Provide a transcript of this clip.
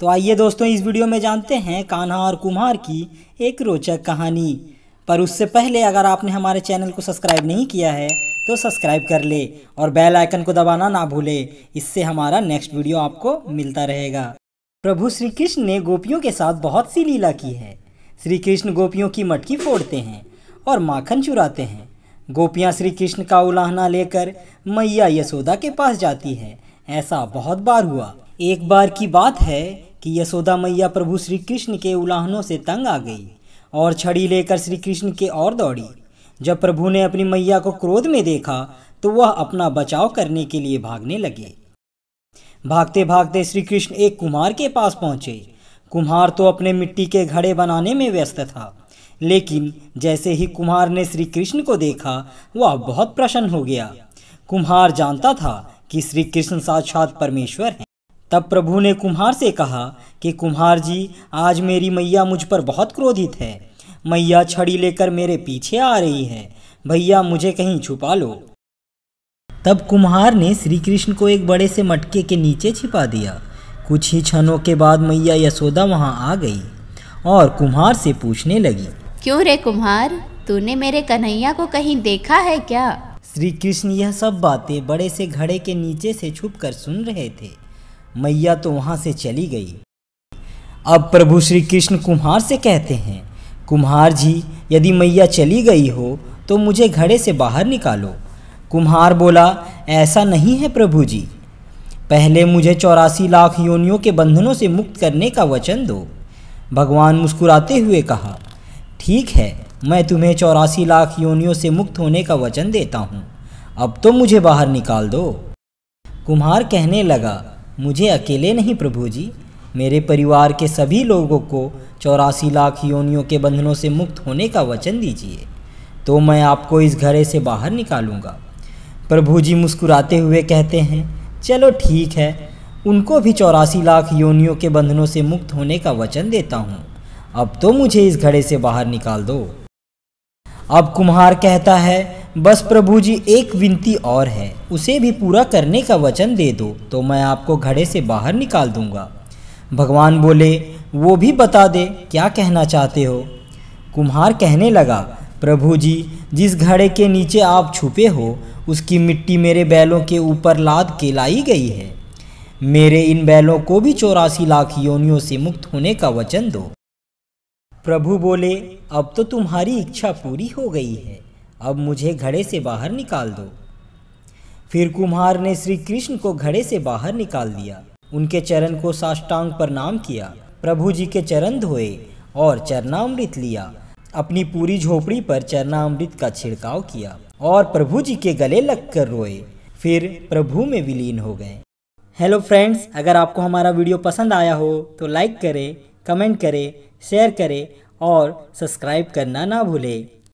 तो आइए दोस्तों इस वीडियो में जानते हैं कान्हा और कुम्हार की एक रोचक कहानी पर उससे पहले अगर आपने हमारे चैनल को सब्सक्राइब नहीं किया है तो सब्सक्राइब कर ले और बेल आइकन को दबाना ना भूले इससे हमारा नेक्स्ट वीडियो आपको मिलता रहेगा प्रभु श्री कृष्ण ने गोपियों के साथ बहुत सी लीला की है श्री कृष्ण गोपियों की मटकी फोड़ते हैं और माखन चुराते हैं गोपियाँ श्री कृष्ण का उलाहना लेकर मैया यशोदा के पास जाती है ऐसा बहुत बार हुआ एक बार की बात है कि यशोदा मैया प्रभु श्री कृष्ण के उलाहनों से तंग आ गई और छड़ी लेकर श्री कृष्ण के और दौड़ी जब प्रभु ने अपनी मैया को क्रोध में देखा तो वह अपना बचाव करने के लिए भागने लगे भागते भागते श्री कृष्ण एक कुम्हार के पास पहुंचे कुम्हार तो अपने मिट्टी के घड़े बनाने में व्यस्त था लेकिन जैसे ही कुम्हार ने श्री कृष्ण को देखा वह बहुत प्रसन्न हो गया कुम्हार जानता था कि श्री कृष्ण साक्षात परमेश्वर हैं तब प्रभु ने कुम्हार से कहा कि कुम्हार जी आज मेरी मैया मुझ पर बहुत क्रोधित है मैया छड़ी लेकर मेरे पीछे आ रही है भैया मुझे कहीं छुपा लो तब कुम्हार ने श्री कृष्ण को एक बड़े से मटके के नीचे छिपा दिया कुछ ही क्षणों के बाद मैया यशोदा वहाँ आ गई और कुम्हार से पूछने लगी क्यों रे कुम्हार तूने मेरे कन्हैया को कहीं देखा है क्या श्री कृष्ण यह सब बातें बड़े से घड़े के नीचे से कर सुन रहे थे मैया तो वहाँ से चली गई अब प्रभु श्री कृष्ण कुम्हार से कहते हैं कुम्हार जी यदि मैया चली गई हो तो मुझे घड़े से बाहर निकालो कुम्हार बोला ऐसा नहीं है प्रभु जी पहले मुझे चौरासी लाख योनियों के बंधनों से मुक्त करने का वचन दो भगवान मुस्कुराते हुए कहा ठीक है मैं तुम्हें चौरासी लाख योनियों से मुक्त होने का वचन देता हूँ अब तो मुझे बाहर निकाल दो कुम्हार कहने लगा मुझे अकेले नहीं प्रभु जी मेरे परिवार के सभी लोगों को चौरासी लाख योनियों के बंधनों से मुक्त होने का वचन दीजिए तो मैं आपको इस घरे से बाहर निकालूंगा प्रभु जी मुस्कुराते हुए कहते हैं चलो ठीक है उनको भी चौरासी लाख योनियों के बंधनों से मुक्त होने का वचन देता हूँ अब तो मुझे इस घड़े से बाहर निकाल दो अब कुम्हार कहता है बस प्रभु जी एक विनती और है उसे भी पूरा करने का वचन दे दो तो मैं आपको घड़े से बाहर निकाल दूंगा भगवान बोले वो भी बता दे क्या कहना चाहते हो कुम्हार कहने लगा प्रभु जी जिस घड़े के नीचे आप छुपे हो उसकी मिट्टी मेरे बैलों के ऊपर लाद के लाई गई है मेरे इन बैलों को भी चौरासी लाख योनियों से मुक्त होने का वचन दो प्रभु बोले अब तो तुम्हारी इच्छा पूरी हो गई है अब मुझे घड़े से बाहर निकाल दो फिर कुम्हार ने श्री कृष्ण को घड़े से बाहर निकाल दिया उनके चरण को साष्टांग प्रणाम किया प्रभु जी के चरण धोए और चरणामृत लिया अपनी पूरी झोपड़ी पर चरणामृत का छिड़काव किया और प्रभु जी के गले लगकर रोए फिर प्रभु में विलीन हो गए हेलो फ्रेंड्स अगर आपको हमारा वीडियो पसंद आया हो तो लाइक करें कमेंट करें शेयर करें और सब्सक्राइब करना ना भूलें